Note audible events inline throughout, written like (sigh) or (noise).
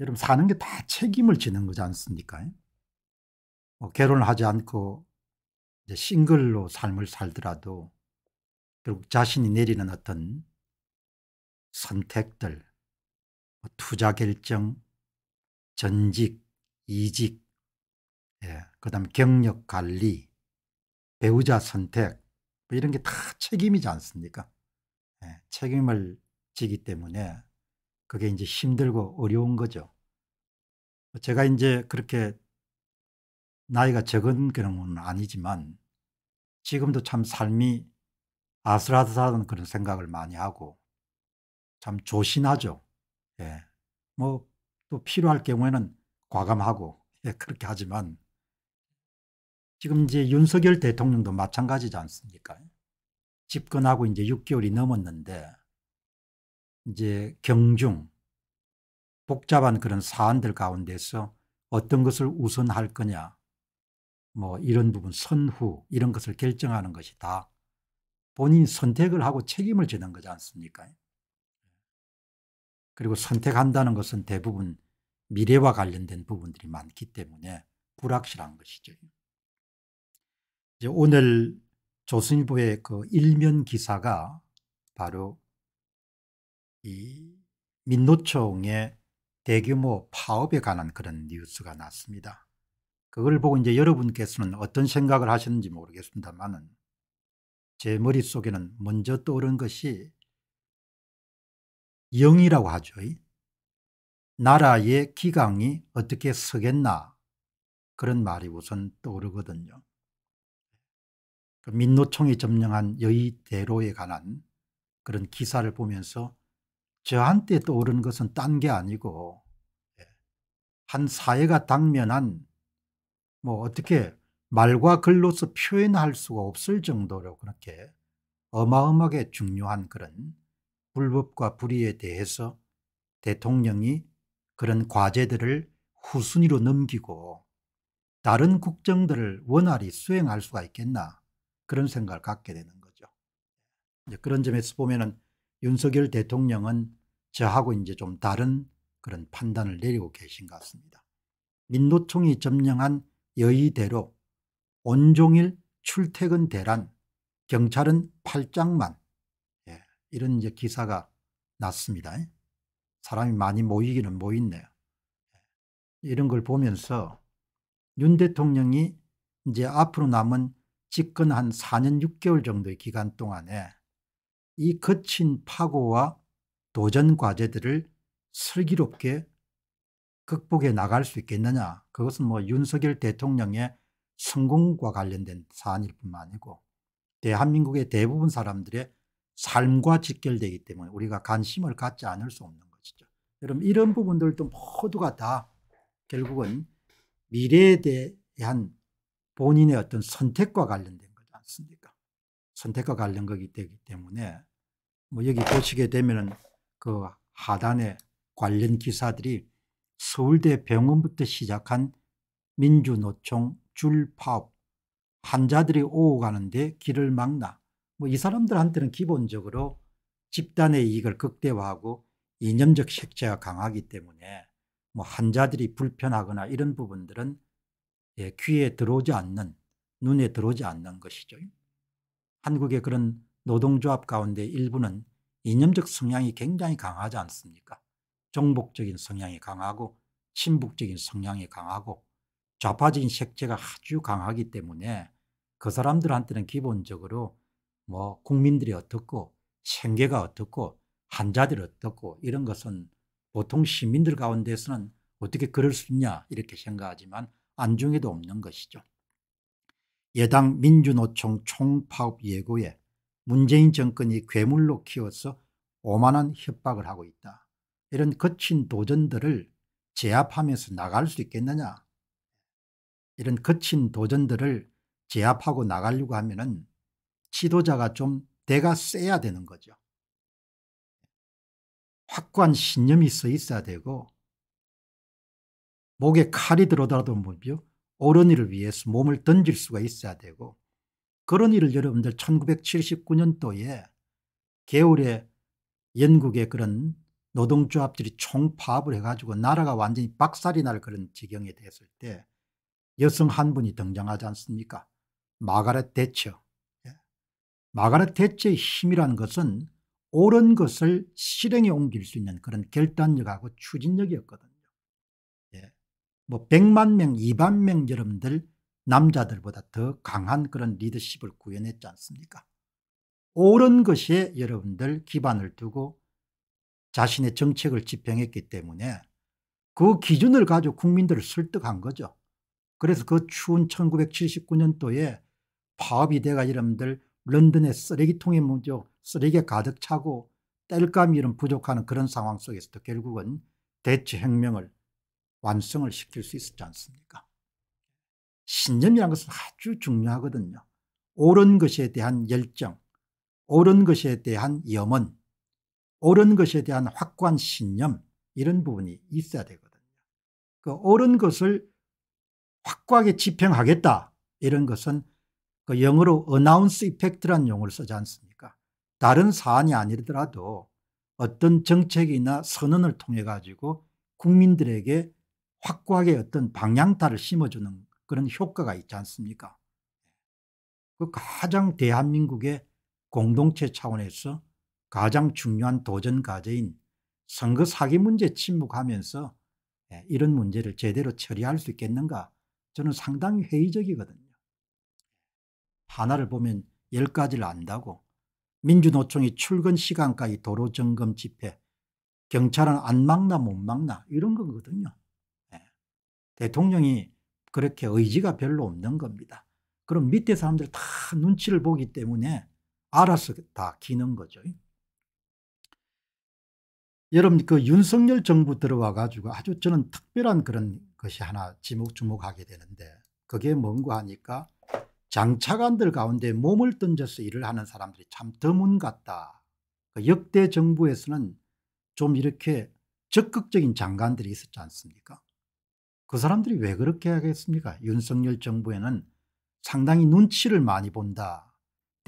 여러분 사는 게 다 책임을 지는 거지 않습니까? 뭐 결혼을 하지 않고 이제 싱글로 삶을 살더라도 결국 자신이 내리는 어떤 선택들, 뭐 투자 결정, 전직, 이직, 예, 그 다음 경력 관리, 배우자 선택, 뭐 이런 게 다 책임이지 않습니까? 예, 책임을 지기 때문에 그게 이제 힘들고 어려운 거죠. 제가 이제 그렇게 나이가 적은 경우는 아니지만 지금도 참 삶이 아슬아슬하다는 그런 생각을 많이 하고 참 조신하죠. 예. 뭐 또 필요할 경우에는 과감하고 (laughs) 예, 그렇게 하지만 지금 이제 윤석열 대통령도 마찬가지지 않습니까? 집권하고 이제 6개월이 넘었는데 이제 경중 복잡한 그런 사안들 가운데서 어떤 것을 우선할 거냐 뭐 이런 부분 선후 이런 것을 결정하는 것이 다 본인 선택을 하고 책임을 지는 거지 않습니까? 그리고 선택한다는 것은 대부분 미래와 관련된 부분들이 많기 때문에 불확실한 것이죠. 이제 오늘 조선일보의 그 일면 기사가 바로 이 민노총의 대규모 파업에 관한 그런 뉴스가 났습니다. 그걸 보고 이제 여러분께서는 어떤 생각을 하시는지 모르겠습니다만은 제 머릿속에는 먼저 떠오른 것이 영이라고 하죠. 나라의 기강이 어떻게 서겠나 그런 말이 우선 떠오르거든요. 그 민노총이 점령한 여의대로에 관한 그런 기사를 보면서 저한테 떠오르는 것은 딴 게 아니고 한 사회가 당면한 뭐 어떻게 말과 글로서 표현할 수가 없을 정도로 그렇게 어마어마하게 중요한 그런 불법과 불의에 대해서 대통령이 그런 과제들을 후순위로 넘기고 다른 국정들을 원활히 수행할 수가 있겠나 그런 생각을 갖게 되는 거죠. 그런 점에서 보면 은 윤석열 대통령은 저하고 이제 좀 다른 그런 판단을 내리고 계신 것 같습니다. 민노총이 점령한 여의대로 온종일 출퇴근 대란, 경찰은 팔짱만 예, 이런 이제 기사가 났습니다. 예, 사람이 많이 모이기는 모이네요. 예, 이런 걸 보면서 윤 대통령이 이제 앞으로 남은 집권 한 4년 6개월 정도의 기간 동안에 이 거친 파고와 도전 과제들을 슬기롭게 극복해 나갈 수 있겠느냐 그것은 뭐 윤석열 대통령의 성공과 관련된 사안일 뿐만 아니고 대한민국의 대부분 사람들의 삶과 직결되기 때문에 우리가 관심을 갖지 않을 수 없는 것이죠. 여러분 이런 부분들도 모두가 다 결국은 미래에 대한 본인의 어떤 선택과 관련된 거지 않습니까? 선택과 관련 되기 때문에 뭐 여기 보시게 되면 그 하단에 관련 기사들이 서울대 병원부터 시작한 민주노총 줄파업 환자들이 오고 가는데 길을 막나 뭐 이 사람들한테는 기본적으로 집단의 이익을 극대화하고 이념적 색채가 강하기 때문에 뭐 환자들이 불편하거나 이런 부분들은 예, 귀에 들어오지 않는 눈에 들어오지 않는 것이죠. 한국의 그런 노동조합 가운데 일부는 이념적 성향이 굉장히 강하지 않습니까? 종복적인 성향이 강하고 친북적인 성향이 강하고 좌파적인 색채가 아주 강하기 때문에 그 사람들한테는 기본적으로 뭐 국민들이 어떻고 생계가 어떻고 한자들이 어떻고 이런 것은 보통 시민들 가운데서는 어떻게 그럴 수 있냐 이렇게 생각하지만 안중에도 없는 것이죠. 예당 민주노총 총파업 예고에 문재인 정권이 괴물로 키워서 오만한 협박을 하고 있다. 이런 거친 도전들을 제압하면서 나갈 수 있겠느냐 이런 거친 도전들을 제압하고 나가려고 하면 은 지도자가 좀 대가 세야 되는 거죠. 확고한 신념이 서 있어야 되고 목에 칼이 들어오더라도 뭐죠? 옳은 일을 위해서 몸을 던질 수가 있어야 되고 그런 일을 여러분들 1979년도에 겨울에 영국의 그런 노동조합들이 총파업을 해가지고 나라가 완전히 박살이 날 그런 지경이 됐을 때 여성 한 분이 등장하지 않습니까? 마가렛 대처. 예. 마가렛 대처의 힘이란 것은 옳은 것을 실행에 옮길 수 있는 그런 결단력하고 추진력이었거든요. 예. 뭐 100만 명, 2만 명 여러분들 남자들보다 더 강한 그런 리더십을 구현했지 않습니까? 옳은 것에 여러분들 기반을 두고 자신의 정책을 집행했기 때문에 그 기준을 가지고 국민들을 설득한 거죠. 그래서 그 추운 1979년도에 파업이 돼가 여러분들 런던의 쓰레기통에 먼저 쓰레기가 가득 차고 뗄감이 런 부족하는 그런 상황 속에서도 결국은 대체혁명을 완성을 시킬 수 있었지 않습니까? 신념이라는 것은 아주 중요하거든요. 옳은 것에 대한 열정, 옳은 것에 대한 염원, 옳은 것에 대한 확고한 신념 이런 부분이 있어야 되거든요. 그 옳은 것을 확고하게 집행하겠다 이런 것은 그 영어로 announce effect라는 용어를 쓰지 않습니까? 다른 사안이 아니더라도 어떤 정책이나 선언을 통해 가지고 국민들에게 확고하게 어떤 방향타를 심어주는 그런 효과가 있지 않습니까? 그 가장 대한민국의 공동체 차원에서 가장 중요한 도전 과제인 선거 사기 문제 침묵하면서 예, 이런 문제를 제대로 처리할 수 있겠는가 저는 상당히 회의적이거든요. 하나를 보면 열 가지를 안다고 민주노총이 출근 시간까지 도로 점검 집회 경찰은 안 막나 못 막나 이런 거거든요. 예. 대통령이 그렇게 의지가 별로 없는 겁니다. 그럼 밑에 사람들 다 눈치를 보기 때문에 알아서 다 기는 거죠. 여러분 그 윤석열 정부 들어와 가지고 아주 저는 특별한 그런 것이 하나 지목주목하게 되는데 그게 뭔가 하니까 장차관들 가운데 몸을 던져서 일을 하는 사람들이 참 드문 같다. 그 역대 정부에서는 좀 이렇게 적극적인 장관들이 있었지 않습니까? 그 사람들이 왜 그렇게 하겠습니까? 윤석열 정부에는 상당히 눈치를 많이 본다.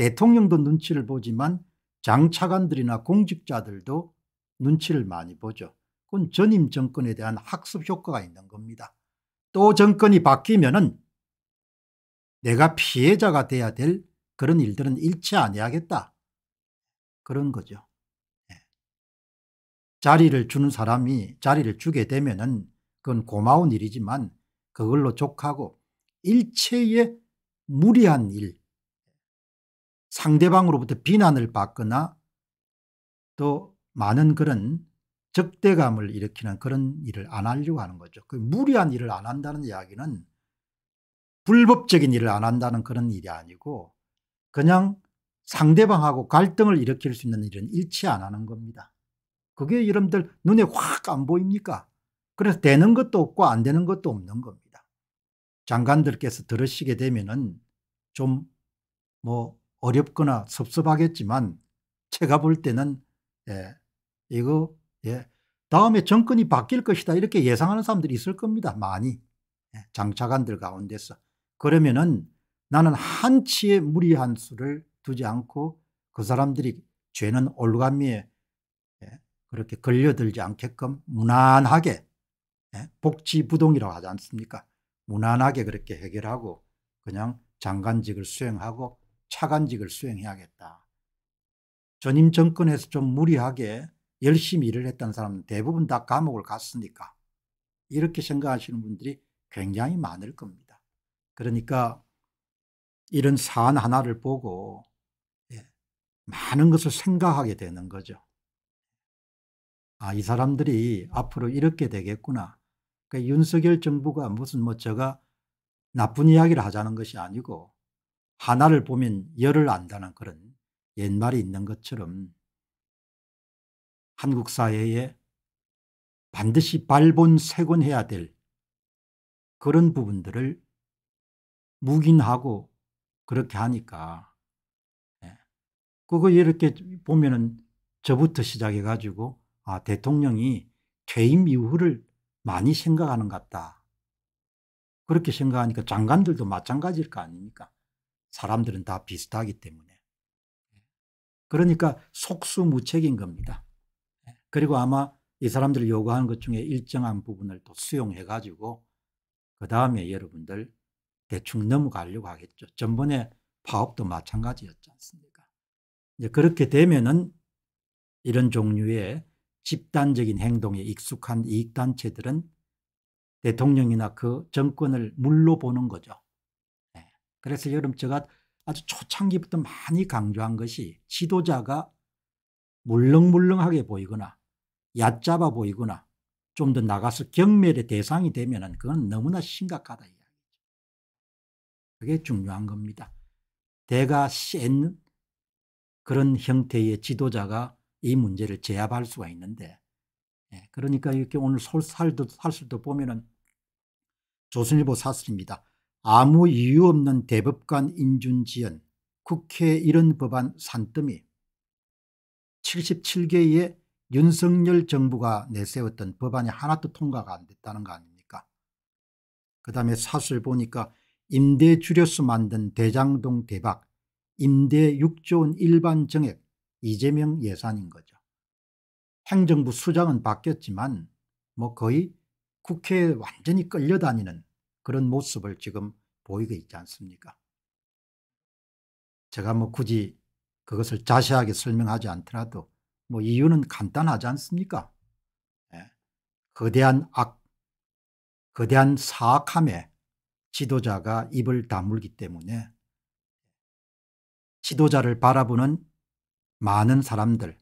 대통령도 눈치를 보지만 장차관들이나 공직자들도 눈치를 많이 보죠. 그건 전임 정권에 대한 학습 효과가 있는 겁니다. 또 정권이 바뀌면 은 내가 피해자가 돼야 될 그런 일들은 일치 아니하겠다. 그런 거죠. 네. 자리를 주는 사람이 자리를 주게 되면 은 그건 고마운 일이지만 그걸로 족하고 일체의 무리한 일 상대방으로부터 비난을 받거나 또 많은 그런 적대감을 일으키는 그런 일을 안 하려고 하는 거죠. 그 무리한 일을 안 한다는 이야기는 불법적인 일을 안 한다는 그런 일이 아니고 그냥 상대방하고 갈등을 일으킬 수 있는 일은 일치 안 하는 겁니다. 그게 여러분들 눈에 확 안 보입니까? 그래서 되는 것도 없고 안 되는 것도 없는 겁니다. 장관들께서 들으시게 되면은 좀뭐 어렵거나 섭섭하겠지만 제가 볼 때는 예, 이거 예, 다음에 정권이 바뀔 것이다 이렇게 예상하는 사람들이 있을 겁니다. 많이 예, 장차관들 가운데서 그러면은 나는 한치의 무리한 수를 두지 않고 그 사람들이 죄는 올가미에 예, 그렇게 걸려들지 않게끔 무난하게 예, 복지부동이라고 하지 않습니까? 무난하게 그렇게 해결하고 그냥 장관직을 수행하고 차관직을 수행해야겠다. 전임 정권에서 좀 무리하게 열심히 일을 했던 사람은 대부분 다 감옥을 갔으니까 이렇게 생각하시는 분들이 굉장히 많을 겁니다. 그러니까 이런 사안 하나를 보고 예, 많은 것을 생각하게 되는 거죠. 아, 이 사람들이 앞으로 이렇게 되겠구나. 그러니까 윤석열 정부가 무슨 뭐 제가 나쁜 이야기를 하자는 것이 아니고 하나를 보면 열을 안다는 그런 옛말이 있는 것처럼 한국 사회에 반드시 발본색원해야 될 그런 부분들을 묵인하고 그렇게 하니까 예. 그거 이렇게 보면은 저부터 시작해 가지고 아 대통령이 퇴임 이후를 많이 생각하는 것 같다 그렇게 생각하니까 장관들도 마찬가지일 거 아닙니까 사람들은 다 비슷하기 때문에. 그러니까 속수무책인 겁니다. 그리고 아마 이사람들 요구하는 것 중에 일정한 부분을 또 수용해 가지고 그 다음에 여러분들 대충 넘어가려고 하겠죠. 전번에 파업도 마찬가지였지 않습니까? 이제 그렇게 되면은 이런 종류의 집단적인 행동에 익숙한 이익단체들은 대통령이나 그 정권을 물로 보는 거죠. 그래서 여름 제가 아주 초창기부터 많이 강조한 것이 지도자가 물렁물렁하게 보이거나 얕잡아 보이거나 좀 더 나가서 경멸의 대상이 되면 그건 너무나 심각하다 이야기죠. 그게 중요한 겁니다. 대가 센 그런 형태의 지도자가 이 문제를 제압할 수가 있는데 예, 그러니까 이렇게 오늘 솔살도 살수도 보면은 조선일보 사설입니다. 아무 이유 없는 대법관 인준지연 국회 이런 법안 산더미 77개의 윤석열 정부가 내세웠던 법안이 하나도 통과가 안 됐다는 거 아닙니까 그 다음에 사슬 보니까 임대 줄여서 만든 대장동 대박 임대 6조 원 일반 정액 이재명 예산인 거죠 행정부 수장은 바뀌었지만 뭐 거의 국회에 완전히 끌려다니는 그런 모습을 지금 보이고 있지 않습니까? 제가 뭐 굳이 그것을 자세하게 설명하지 않더라도 뭐 이유는 간단하지 않습니까? 예. 거대한 악, 거대한 사악함에 지도자가 입을 다물기 때문에 지도자를 바라보는 많은 사람들,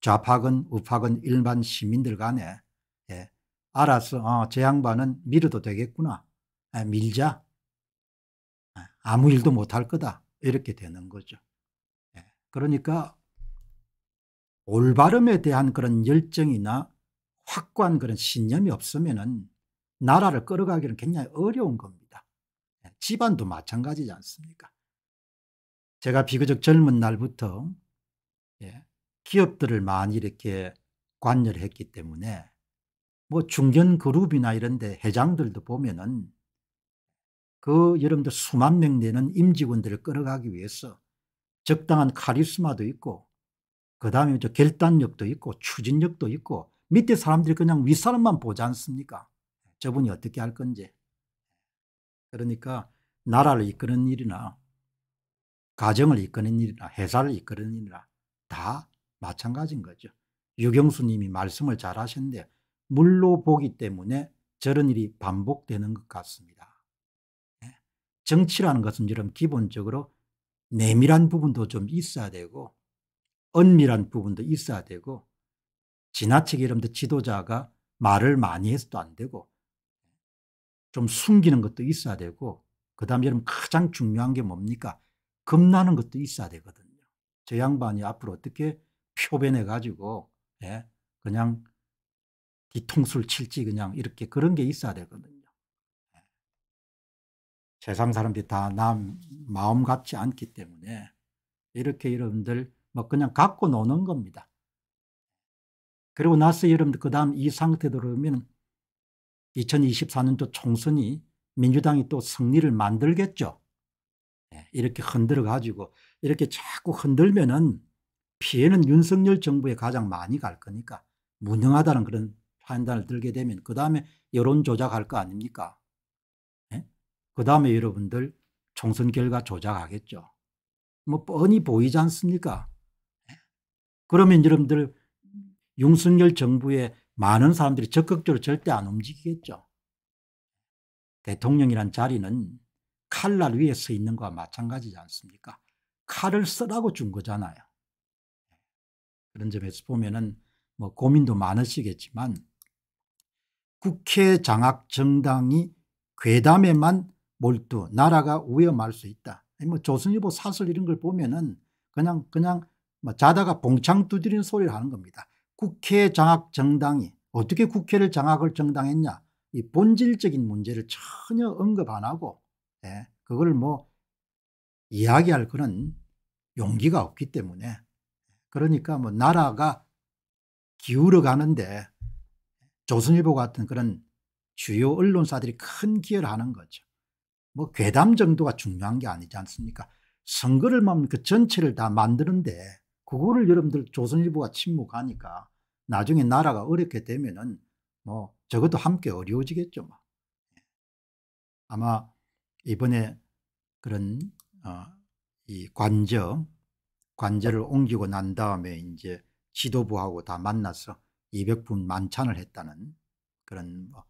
좌파건 우파건 일반 시민들 간에 예. 알아서 어, 저 양반은 밀어도 되겠구나. 아, 밀자. 아, 아무 일도 그렇죠. 못할 거다. 이렇게 되는 거죠. 예. 그러니까 올바름에 대한 그런 열정이나 확고한 그런 신념이 없으면은 나라를 끌어가기는 굉장히 어려운 겁니다. 예, 집안도 마찬가지지 않습니까? 제가 비교적 젊은 날부터 예, 기업들을 많이 이렇게 관여를 했기 때문에 뭐 중견 그룹이나 이런 데 회장들도 보면은 그 여러분들 수만 명 되는 임직원들을 끌어가기 위해서 적당한 카리스마도 있고 그 다음에 저 결단력도 있고 추진력도 있고 밑에 사람들이 그냥 윗사람만 보지 않습니까? 저분이 어떻게 할 건지. 그러니까 나라를 이끄는 일이나 가정을 이끄는 일이나 회사를 이끄는 일이나 다 마찬가지인 거죠. 유경수님이 말씀을 잘 하셨는데 물로 보기 때문에 저런 일이 반복되는 것 같습니다. 정치라는 것은 이런 기본적으로 내밀한 부분도 좀 있어야 되고 은밀한 부분도 있어야 되고 지나치게 이런 지도자가 말을 많이 해서도 안 되고 좀 숨기는 것도 있어야 되고 그 다음에 여러분 가장 중요한 게 뭡니까? 겁나는 것도 있어야 되거든요. 저 양반이 앞으로 어떻게 표변해 가지고 예? 그냥 뒤통수를 칠지 그냥 이렇게 그런 게 있어야 되거든요. 세상 사람들이 다남 마음 같지 않기 때문에 이렇게 여러분들 뭐 그냥 갖고 노는 겁니다. 그리고 나서 여러분들 그 다음 이상태로 그러면 2024년도 총선이 민주당이 또 승리를 만들겠죠. 예, 이렇게 흔들어 가지고 이렇게 자꾸 흔들면은 피해는 윤석열 정부에 가장 많이 갈 거니까 무능하다는 그런 판단을 들게 되면 그 다음에 여론 조작할 거 아닙니까? 그 다음에 여러분들 총선 결과 조작하겠죠. 뭐 뻔히 보이지 않습니까? 예? 그러면 여러분들 윤석열 정부에 많은 사람들이 적극적으로 절대 안 움직이겠죠. 대통령이란 자리는 칼날 위에 서 있는 거와 마찬가지지 않습니까? 칼을 쓰라고 준 거잖아요. 예. 그런 점에서 보면은 뭐 고민도 많으시겠지만 국회 장악 정당이 괴담에만 몰두, 나라가 위험할 수 있다. 뭐 조선일보 사설 이런 걸 보면은 그냥 그냥 뭐 자다가 봉창 두드리는 소리를 하는 겁니다. 국회 장악 정당이 어떻게 국회를 장악을 정당했냐 이 본질적인 문제를 전혀 언급 안 하고 예, 그걸 뭐 이야기할 그런 용기가 없기 때문에 그러니까 뭐 나라가 기울어 가는데 조선일보 같은 그런 주요 언론사들이 큰 기여를 하는 거죠. 뭐 괴담 정도가 중요한 게 아니지 않습니까? 선거를 뭡니그 전체를 다 만드는데 그거를 여러분들 조선일보가 침묵하니까 나중에 나라가 어렵게 되면은 뭐 저것도 함께 어려워지겠죠. 뭐. 아마 이번에 그런 어, 이 관저 관저를 옮기고 난 다음에 이제 지도부하고 다 만나서 200분 만찬을 했다는 그런 뭐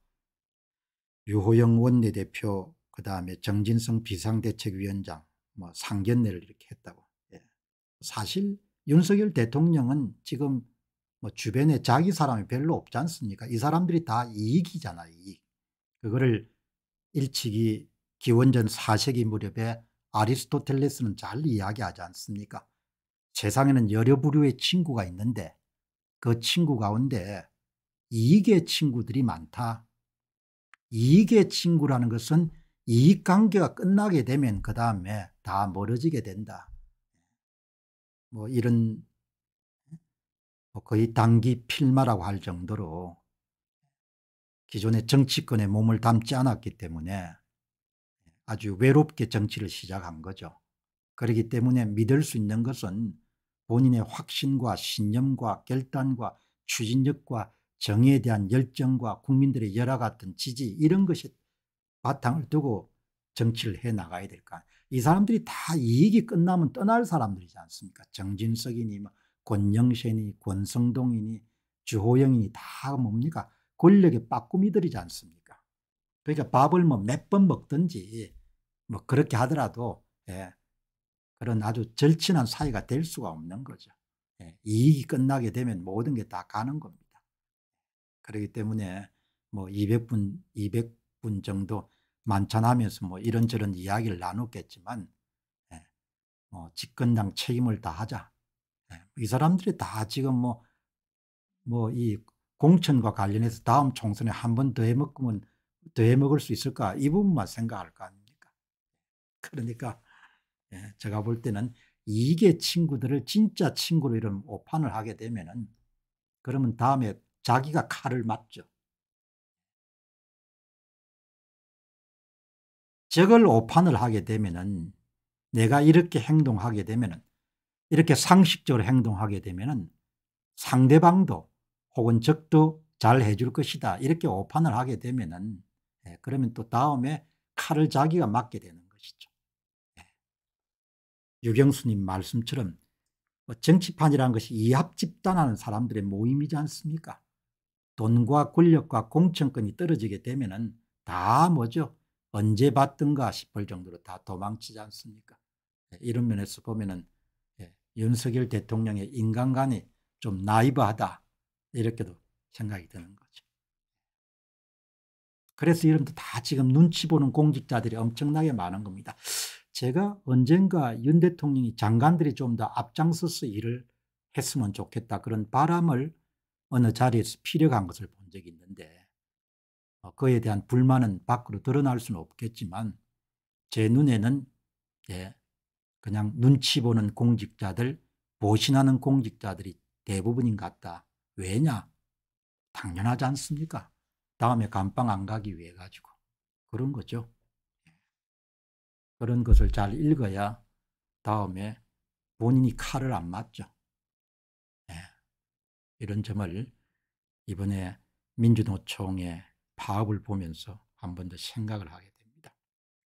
유호영 원내대표 그 다음에 정진성 비상대책위원장 뭐 상견례를 이렇게 했다고. 예. 사실 윤석열 대통령은 지금 뭐 주변에 자기 사람이 별로 없지 않습니까? 이 사람들이 다 이익이잖아요, 이익. 그거를 일찍이 기원전 4세기 무렵에 아리스토텔레스는 잘 이야기하지 않습니까? 세상에는 여러 부류의 친구가 있는데 그 친구 가운데 이익의 친구들이 많다. 이익의 친구라는 것은 이익관계가 끝나게 되면 그 다음에 다 멀어지게 된다. 뭐 이런 뭐 거의 단기 필마라고 할 정도로 기존의 정치권에 몸을 담지 않았기 때문에 아주 외롭게 정치를 시작한 거죠. 그렇기 때문에 믿을 수 있는 것은 본인의 확신과 신념과 결단과 추진력과 정의에 대한 열정과 국민들의 열화 같은 지지 이런 것이 바탕을 두고 정치를 해 나가야 될까. 이 사람들이 다 이익이 끝나면 떠날 사람들이지 않습니까? 정진석이니, 권영 s e 권성동이니, 주호영이니 다 뭡니까? 권력의 빠꾸미들이지 않습니까? 그러니까 밥을 뭐 몇 번 먹든지 뭐 그렇게 하더라도 예, 그런 아주 절친한 사이가 될 수가 없는 거죠. 예, 이익이 끝나게 되면 모든 게 다 가는 겁니다. 그렇기 때문에 뭐 200분, 200분 정도 만찬하면서 뭐 이런저런 이야기를 나눴겠지만 예, 뭐 집권당 책임을 다하자 예, 이 사람들이 다 지금 뭐 뭐 이 공천과 관련해서 다음 총선에 한 번 더 해먹으면 더 해먹을 수 있을까 이 부분만 생각할 거 아닙니까 그러니까 예, 제가 볼 때는 이게 친구들을 진짜 친구로 이런 오판을 하게 되면은 그러면 다음에 자기가 칼을 맞죠 적을 오판을 하게 되면은 내가 이렇게 행동하게 되면은 이렇게 상식적으로 행동하게 되면은 상대방도 혹은 적도 잘 해줄 것이다 이렇게 오판을 하게 되면은 예, 그러면 또 다음에 칼을 자기가 맞게 되는 것이죠. 예. 유경수님 말씀처럼 뭐 정치판이라는 것이 이합 집단하는 사람들의 모임이지 않습니까? 돈과 권력과 공천권이 떨어지게 되면은 다 뭐죠? 언제 봤던가 싶을 정도로 다 도망치지 않습니까? 예, 이런 면에서 보면은 예, 윤석열 대통령의 인간관이 좀 나이브하다 이렇게도 생각이 드는 거죠. 그래서 여러분들 다 지금 눈치 보는 공직자들이 엄청나게 많은 겁니다. 제가 언젠가 윤 대통령이 장관들이 좀 더 앞장서서 일을 했으면 좋겠다 그런 바람을 어느 자리에서 피력한 것을 본 적이 있는데 어, 그에 대한 불만은 밖으로 드러날 수는 없겠지만 제 눈에는 예, 그냥 눈치 보는 공직자들, 보신하는 공직자들이 대부분인 것 같다. 왜냐? 당연하지 않습니까? 다음에 감방 안 가기 위해 가지고 그런 거죠. 그런 것을 잘 읽어야 다음에 본인이 칼을 안 맞죠. 예, 이런 점을 이번에 민주노총의 바울을 보면서 한 번 더 생각을 하게